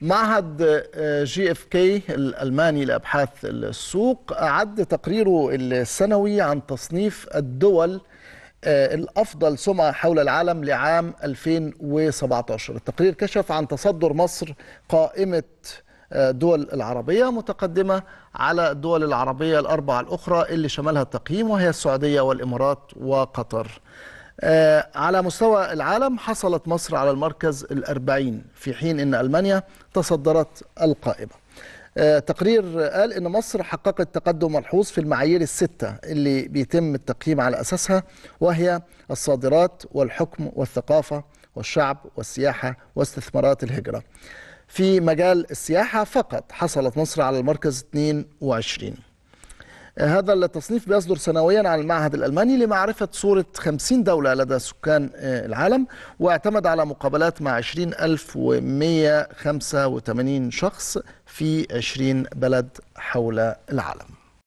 معهد آه، جي اف كي الالماني لابحاث السوق اعد تقريره السنوي عن تصنيف الدول آه، الافضل سمعه حول العالم لعام 2017 التقرير كشف عن تصدر مصر قائمه آه، دول العربية متقدمة على الدول العربية الاربعه الأخرى اللي شملها التقييم وهي السعودية والإمارات وقطر آه، على مستوى العالم حصلت مصر على المركز الأربعين في حين أن ألمانيا تصدرت القائمة آه، تقرير قال أن مصر حققت تقدم ملحوظ في المعايير الستة اللي بيتم التقييم على أساسها وهي الصادرات والحكم والثقافة والشعب والسياحة واستثمارات الهجرة في مجال السياحة فقط حصلت مصر على المركز 22 هذا التصنيف بيصدر سنويا عن المعهد الألماني لمعرفة صورة 50 دولة لدى سكان آه، العالم واعتمد على مقابلات مع 20185 شخص في 20 بلد حول العالم